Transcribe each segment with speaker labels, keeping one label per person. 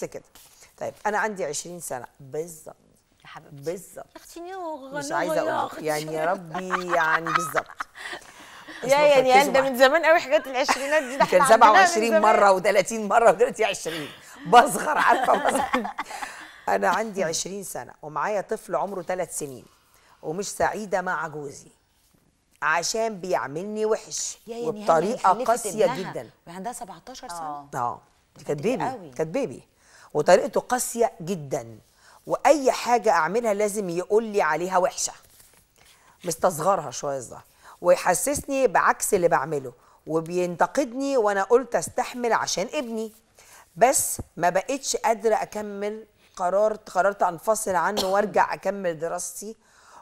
Speaker 1: بس كده طيب انا عندي 20 سنه بالظبط يا حبيبتي بالظبط
Speaker 2: مش عايزه اقول يعني يا
Speaker 1: ربي يعني بالظبط يا يا يا ده من
Speaker 2: زمان قوي حاجات العشرينات دي ده كان 27 مره
Speaker 1: و30 مره ودلوقتي 20 بصغر عارفه بصغر انا عندي 20 سنه ومعايا طفل عمره 3 سنين ومش سعيده مع جوزي عشان بيعملني وحش يعني وبطريقه قاسيه جدا
Speaker 2: وعندها يعني 17 سنه
Speaker 1: اه دي كانت بيبي كانت بيبي وطريقته قاسيه جدا واي حاجه اعملها لازم يقول لي عليها وحشه مستصغرها شويه الظهر ويحسسني بعكس اللي بعمله وبينتقدني وانا قلت استحمل عشان ابني بس ما بقتش قادره اكمل قررت قررت انفصل عنه وارجع اكمل دراستي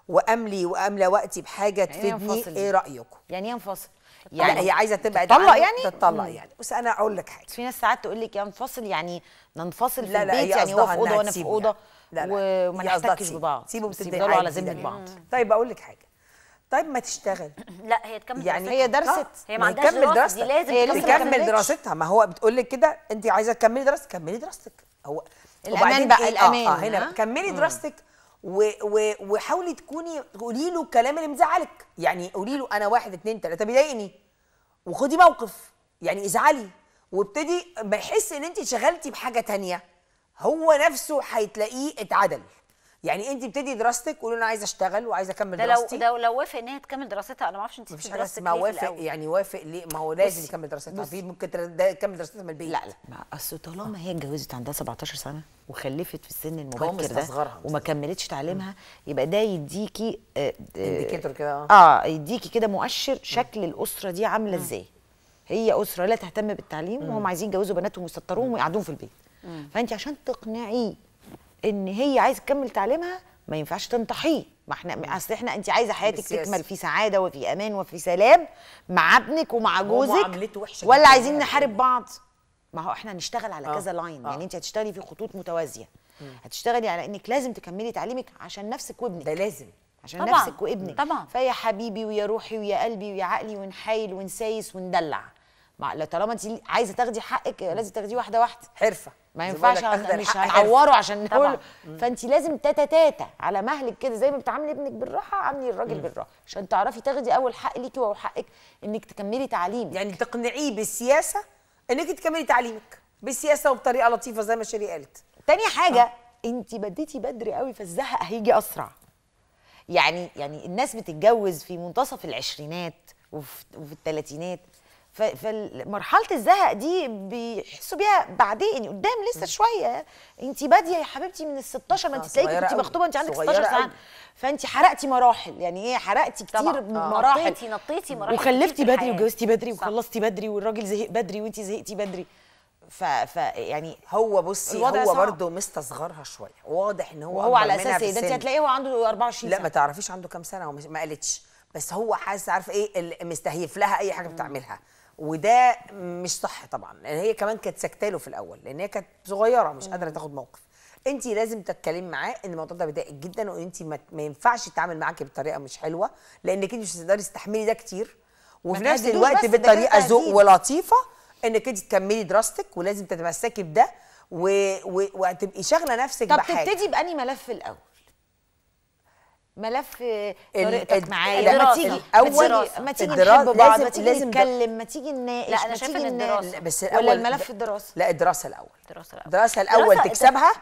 Speaker 1: واملي واملى وقتي بحاجه يعني إيه تفيدني ايه رايكم يعني ايه انفصل يعني لا هي عايزه تبعد تطلق يعني تطلق يعني بس
Speaker 2: انا اقول لك حاجه في ناس ساعات تقول لك انفصل يعني ننفصل في لا البيت لا يعني هو في اوضه وانا في اوضه يعني. وما نحتكش ببعض سيبهم تفضلوا على ذمه بعض
Speaker 1: طيب اقول لك حاجه طيب ما تشتغل لا هي تكمل يعني هي آه، درست هي ما عندهاش دراستها هي لازم هي تكمل دراستها ما هو بتقول لك كده انت عايزه تكملي دراستك كملي دراستك هو الامان بقى إيه؟ آه، الامان آه، هنا كملي دراستك وحاولي تكوني قولي له الكلام اللي مزعلك يعني قولي له انا واحد اتنين تلاته بيضايقني وخدي موقف يعني ازعلي وابتدي ما يحس ان انت شغلتي بحاجه تانية هو نفسه هيتلاقيه اتعدل يعني انت بتدي دراستك قولي انا عايزه اشتغل وعايزه اكمل دراستي ده لو
Speaker 2: لو وافق ان هي تكمل دراستها انا ما اعرفش انت مفيش دراستك ما وافق يعني
Speaker 1: وافق ليه ما هو لازم يكمل دراستها في ممكن تكمل دراستها من البيت لا لا ما اصل طالما هي اتجوزت عندها
Speaker 2: 17 سنه وخلفت في السن المبكر ده وما كملتش تعليمها يبقى ده يديكي انديكيتور آه، آه، كده آه. اه يديكي كده مؤشر شكل الاسره دي عامله ازاي هي اسره لا تهتم بالتعليم وهم عايزين يجوزوا بناتهم ويستروهم ويقعدوهم في البيت فانت عشان تقنعيه ان هي عايزه تكمل تعليمها ما ينفعش تنطحيه ما احنا اصل احنا انت عايزه حياتك تكمل في سعاده وفي امان وفي سلام مع ابنك ومع جوزك ولا عايزين يعني. نحارب بعض ما هو احنا هنشتغل على آه. كذا لاين آه. يعني انت هتشتغلي في خطوط متوازيه مم. هتشتغلي على انك لازم تكملي تعليمك عشان نفسك وابنك ده لازم عشان طبعًا. نفسك وابنك طبعا فيا حبيبي ويا روحي ويا قلبي ويا عقلي ونحايل ونسايس وندلع ما طالما انت عايزه تاخدي حقك لازم تاخديه واحده واحده حرفه ما ينفعش مش هنعوره عشان نقول فانت لازم تاتا تاتا على مهلك كده زي ما بتعاملي ابنك
Speaker 1: بالراحه عاملي الراجل بالراحه عشان تعرفي تاخدي اول حق ليكي وهو حقك انك تكملي تعليمك يعني تقنعيه بالسياسه انك تكملي تعليمك بالسياسه وبطريقه لطيفه زي ما شيري قالت تاني آه. حاجه أه. انت بديتي بدري قوي فالزهق هيجي اسرع
Speaker 2: يعني يعني الناس بتتجوز في منتصف العشرينات وفي الثلاثينات فمرحله الزهق دي بيحسوا بيها بعدين يعني قدام لسه شويه انت باديه يا حبيبتي من ال 16 ما انت تلاقيكي انت مخطوبه انت عندك 16 سنه فانت حرقتي مراحل يعني ايه حرقتي كتير طبعا. اه. مراحل نطيتي نطيتي مراحل وخلفتي بدري وجوزتي بدري وخلصتي بدري والراجل زهق بدري وانت زهقتي بدري ف... ف يعني هو بصي هو برده برضه
Speaker 1: مستصغرها شويه واضح ان هو هو على اساس ايه ده انت هتلاقيه هو عنده 24 لا سنة. ما تعرفيش عنده كام سنه وما قالتش بس هو حاسس عارف ايه مستهيف لها اي حاجه بتعملها وده مش صح طبعا لان هي كمان كانت ساكته له في الاول لان هي كانت صغيره مش قادره تاخد موقف انت لازم تتكلمي معاه ان الموضوع ده بيضايقك جدا وان انت ما ينفعش يتعامل معاكي بطريقه مش حلوه لانك انت مش هتقدري تستحملي ده كتير وفي نفس الوقت بطريقه ذوق ولطيفه انك انت تكملي دراستك ولازم تتمسكي بده وهتبقي و... و... شاغله نفسك طب بحاجه طب
Speaker 2: تبتدي باني ملف الاول ملف طريقتك معايا لما تيجي اول ما تيجي نحب بعض ما تيجي نتكلم ما
Speaker 1: تيجي نناقش لا انا شايفه ان الدراسه بس الاول ولا الملف الدراسه لا الدراسه الاول الدراسه الاول الدراسه الاول تكسبها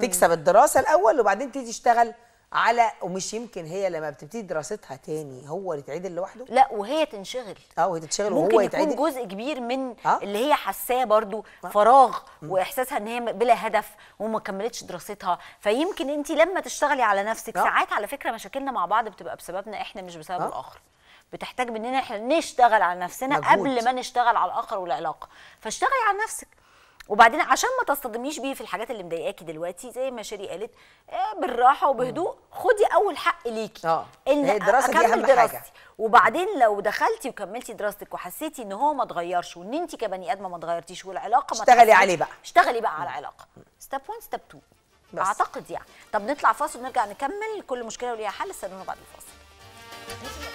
Speaker 1: تكسب الدراسه الاول وبعدين تيجي تشتغل على ومش يمكن هي لما بتبتدي دراستها تاني هو اللي يتعدل لوحده لا وهي تنشغل اه وهي تنشغل وهو يتعدل ممكن يكون جزء كبير من آه؟ اللي هي حاساه برضو آه؟ فراغ واحساسها ان هي بلا
Speaker 2: هدف وما كملتش دراستها فيمكن انت لما تشتغلي على نفسك آه؟ ساعات على فكره مشاكلنا مع بعض بتبقى بسببنا احنا مش بسبب آه؟ الاخر بتحتاج مننا احنا نشتغل على نفسنا مجهود. قبل ما نشتغل على الاخر والعلاقه فاشتغلي على نفسك وبعدين عشان ما تصطدميش بيه في الحاجات اللي مضايقاكي دلوقتي زي ما شيري قالت آه، بالراحه وبهدوء خدي اول حق ليكي اه ان الدراسه دي اهم دراستي. حاجه وبعدين لو دخلتي وكملتي دراستك وحسيتي ان هو ما اتغيرش وان انت كبني ادمه ما اتغيرتيش والعلاقه ما اشتغلي عليه بقى اشتغلي بقى على العلاقه ستيب 1 ستيب 2 بس. اعتقد يعني طب نطلع فاصل ونرجع نكمل كل مشكله وليها حل استنونا بعد الفاصل